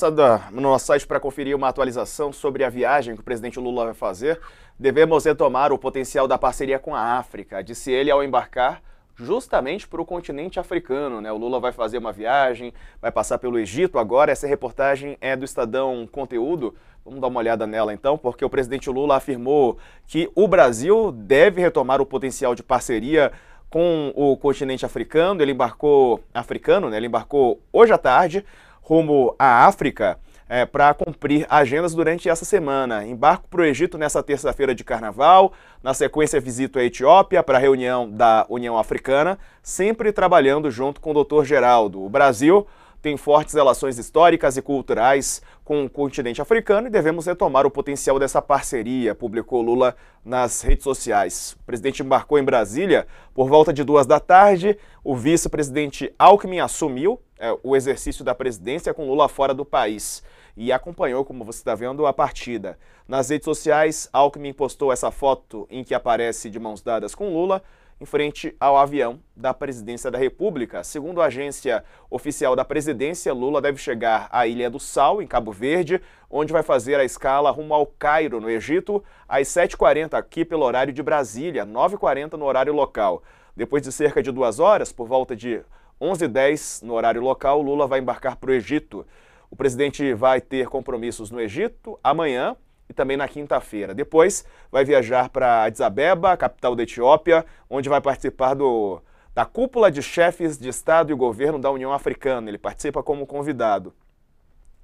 Passada no nosso site para conferir uma atualização sobre a viagem que o presidente Lula vai fazer. Devemos retomar o potencial da parceria com a África, disse ele ao embarcar justamente para o continente africano. Né? O Lula vai fazer uma viagem, vai passar pelo Egito agora. Essa reportagem é do Estadão Conteúdo. Vamos dar uma olhada nela então, porque o presidente Lula afirmou que o Brasil deve retomar o potencial de parceria com o continente africano. Ele embarcou africano, né? Ele embarcou hoje à tarde rumo à África é, para cumprir agendas durante essa semana. Embarco para o Egito nessa terça-feira de carnaval, na sequência visito a Etiópia para a reunião da União Africana, sempre trabalhando junto com o Dr. Geraldo. O Brasil tem fortes relações históricas e culturais com o continente africano e devemos retomar o potencial dessa parceria, publicou Lula nas redes sociais. O presidente embarcou em Brasília por volta de duas da tarde, o vice-presidente Alckmin assumiu é, o exercício da presidência com Lula fora do país e acompanhou, como você está vendo, a partida. Nas redes sociais, Alckmin postou essa foto em que aparece de mãos dadas com Lula em frente ao avião da Presidência da República. Segundo a agência oficial da Presidência, Lula deve chegar à Ilha do Sal, em Cabo Verde, onde vai fazer a escala rumo ao Cairo, no Egito, às 7h40 aqui pelo horário de Brasília, 9h40 no horário local. Depois de cerca de duas horas, por volta de 11h10, no horário local, Lula vai embarcar para o Egito. O presidente vai ter compromissos no Egito amanhã e também na quinta-feira. Depois vai viajar para Addis Abeba, capital da Etiópia, onde vai participar do, da cúpula de chefes de Estado e governo da União Africana. Ele participa como convidado.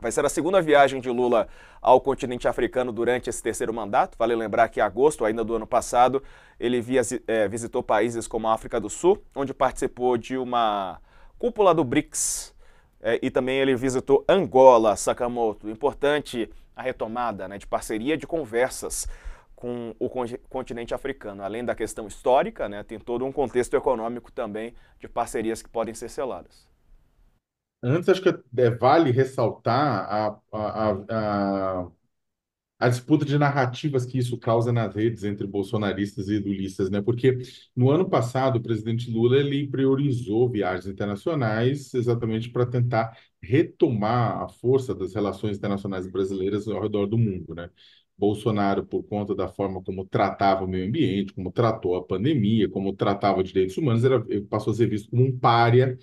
Vai ser a segunda viagem de Lula ao continente africano durante esse terceiro mandato. Vale lembrar que em agosto, ainda do ano passado, ele via, é, visitou países como a África do Sul, onde participou de uma cúpula do BRICS. É, e também ele visitou Angola, Sakamoto. Importante a retomada né, de parceria de conversas com o continente africano. Além da questão histórica, né, tem todo um contexto econômico também de parcerias que podem ser seladas. Antes, acho que é, vale ressaltar a, a, a, a, disputa de narrativas que isso causa nas redes entre bolsonaristas e lulistas, né? Porque no ano passado, o presidente Lula ele priorizou viagens internacionais exatamente para tentar retomar a força das relações internacionais brasileiras ao redor do mundo, né? Bolsonaro, por conta da forma como tratava o meio ambiente, como tratou a pandemia, como tratava direitos humanos, era, passou a ser visto como um pária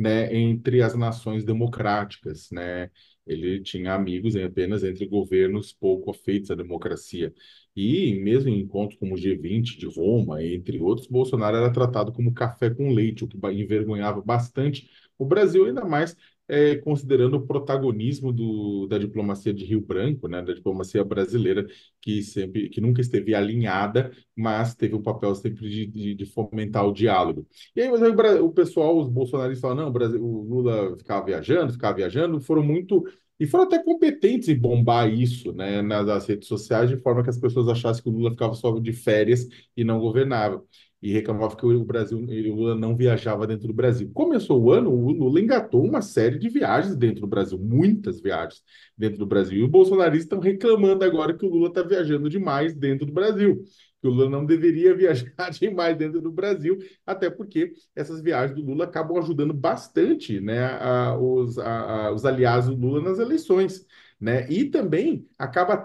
né, entre as nações democráticas, né? Ele tinha amigos apenas entre governos pouco afeitos à democracia. E mesmo em encontros como o G20 de Roma, entre outros, Bolsonaro era tratado como café com leite, o que envergonhava bastante o Brasil, ainda mais é, considerando o protagonismo do, da diplomacia de Rio Branco, né, da diplomacia brasileira, que sempre, que nunca esteve alinhada, mas teve o um papel sempre de, de, de, fomentar o diálogo. E aí o, o pessoal, os bolsonaristas falam, não, o, Brasil, o Lula ficava viajando, ficava viajando, foram muito e foram até competentes em bombar isso né, nas redes sociais, de forma que as pessoas achassem que o Lula ficava só de férias e não governava e reclamava que o Brasil, o Lula não viajava dentro do Brasil. Começou o ano, o Lula engatou uma série de viagens dentro do Brasil, muitas viagens dentro do Brasil. E os bolsonaristas estão reclamando agora que o Lula está viajando demais dentro do Brasil, que o Lula não deveria viajar demais dentro do Brasil, até porque essas viagens do Lula acabam ajudando bastante né, a, os, a, a, os aliados do Lula nas eleições né? E também acaba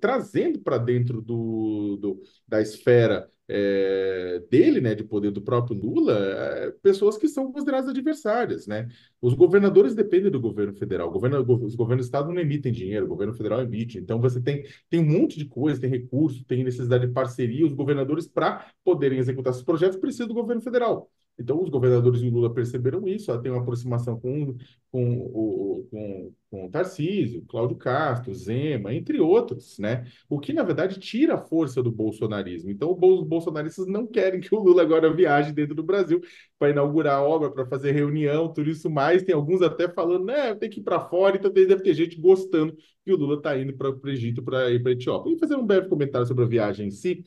trazendo para dentro do, do, da esfera é, dele, né, de poder do próprio Lula, é, pessoas que são consideradas adversárias, né? Os governadores dependem do governo federal, governo, os governos do estado não emitem dinheiro, o governo federal emite. Então você tem, tem um monte de coisa, tem recurso, tem necessidade de parceria, os governadores para poderem executar esses projetos precisam do governo federal. Então, os governadores de Lula perceberam isso, tem uma aproximação com, com, o, com, com Tarcísio, Cláudio Castro, Zema, entre outros, né? O que, na verdade, tira a força do bolsonarismo. Então, os bolsonaristas não querem que o Lula agora viaje dentro do Brasil para inaugurar obra, para fazer reunião, tudo isso mais. Tem alguns até falando, né, tem que ir para fora, então deve ter gente gostando que o Lula está indo para o Egito, para ir para a Etiópia. E fazer um breve comentário sobre a viagem em si.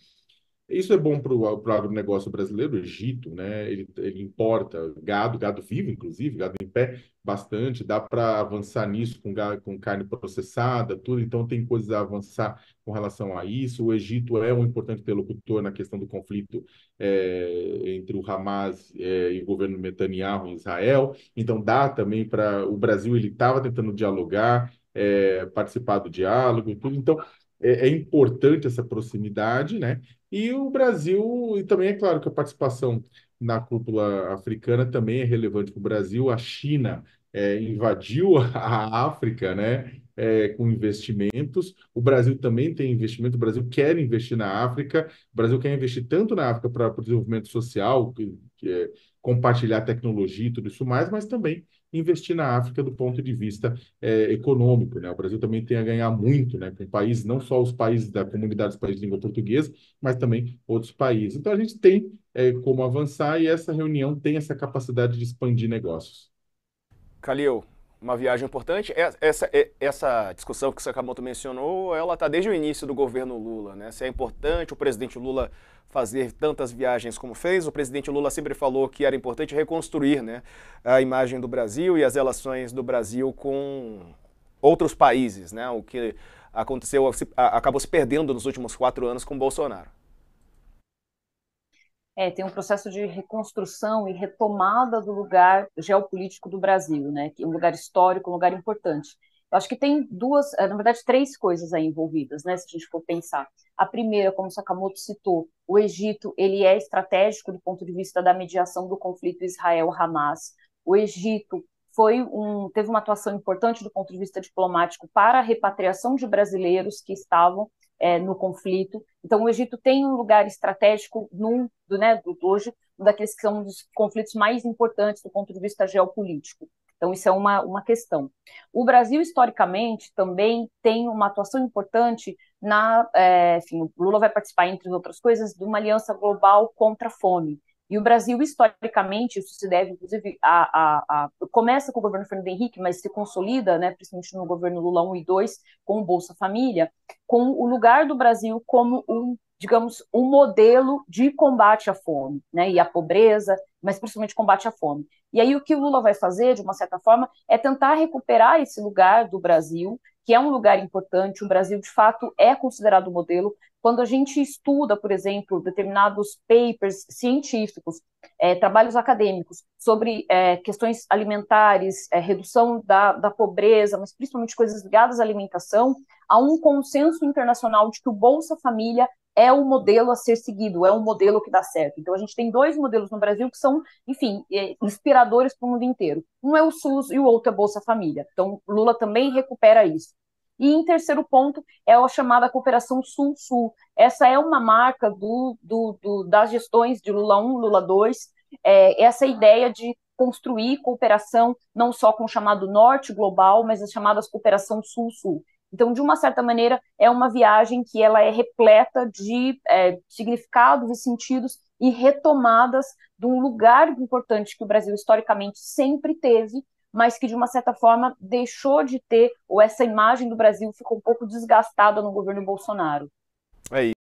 Isso é bom para o agronegócio brasileiro, o Egito, né? Ele, ele, importa gado, gado vivo, inclusive, gado em pé, bastante. Dá para avançar nisso com, com carne processada, tudo. Então, tem coisas a avançar com relação a isso. O Egito é um importante interlocutor na questão do conflito é, entre o Hamas é, e o governo Netanyahu em Israel. Então, dá também para. O Brasil ele estava tentando dialogar, é, participar do diálogo, tudo. Então, é, é, importante essa proximidade, né? E o Brasil, e também é claro que a participação na cúpula africana também é relevante para o Brasil. A China é, invadiu a África, né? É, com investimentos. O Brasil também tem investimento, o Brasil quer investir na África, o Brasil quer investir tanto na África para o desenvolvimento social, que, que é, compartilhar tecnologia e tudo isso mais, mas também investir na África do ponto de vista é, econômico. Né? O Brasil também tem a ganhar muito né, com países, não só os países da comunidade dos países de língua portuguesa, mas também outros países. Então, a gente tem é, como avançar e essa reunião tem essa capacidade de expandir negócios. Calil, uma viagem importante. É, essa, é, essa discussão que o Sakamoto mencionou, ela está desde o início do governo Lula. Né? Se é importante o presidente Lula fazer tantas viagens como fez, o presidente Lula sempre falou que era importante reconstruir né, a imagem do Brasil e as relações do Brasil com outros países, né? o que aconteceu, acabou se perdendo nos últimos quatro anos com Bolsonaro é, tem um processo de reconstrução e retomada do lugar geopolítico do Brasil, né? É um lugar histórico, um lugar importante. Eu acho que tem duas, é, na verdade, três coisas aí envolvidas, né? Se a gente for pensar. A primeira, como Sakamoto citou, o Egito ele é estratégico do ponto de vista da mediação do conflito Israel-Hamas. O Egito foi um, teve uma atuação importante do ponto de vista diplomático para a repatriação de brasileiros que estavam é, no conflito. Então, o Egito tem um lugar estratégico num, do, né, do, hoje, um daqueles que são um dos conflitos mais importantes do ponto de vista geopolítico. Então, isso é uma, uma questão. O Brasil, historicamente, também tem uma atuação importante na. É, enfim, o Lula vai participar, entre outras coisas, de uma aliança global contra a fome. E o Brasil, historicamente, isso se deve, inclusive, a, a, a, começa com o governo Fernando Henrique, mas se consolida, né, principalmente no governo Lula 1 e 2, com o Bolsa Família, com o lugar do Brasil como um, digamos, um modelo de combate à fome, né, e à pobreza, mas principalmente combate à fome. E aí o que o Lula vai fazer, de uma certa forma, é tentar recuperar esse lugar do Brasil que é um lugar importante, o Brasil de fato é considerado modelo. Quando a gente estuda, por exemplo, determinados papers científicos, é, trabalhos acadêmicos sobre é, questões alimentares, é, redução da, da pobreza, mas principalmente coisas ligadas à alimentação, há um consenso internacional de que o Bolsa Família é o modelo a ser seguido, é o modelo que dá certo. Então a gente tem dois modelos no Brasil que são, enfim, é, inspiradores para o mundo inteiro. Um é o SUS e o outro é Bolsa Família. Então Lula também recupera isso. E em terceiro ponto é a chamada cooperação Sul-Sul. Essa é uma marca do, do, do, das gestões de Lula 1, Lula 2, é, essa ideia de construir cooperação não só com o chamado norte global, mas as chamadas cooperação sul-sul. Então, de uma certa maneira, é uma viagem que ela é repleta de é, significados e sentidos e retomadas de um lugar importante que o Brasil historicamente sempre teve, mas que de uma certa forma deixou de ter, ou essa imagem do Brasil ficou um pouco desgastada no governo Bolsonaro. É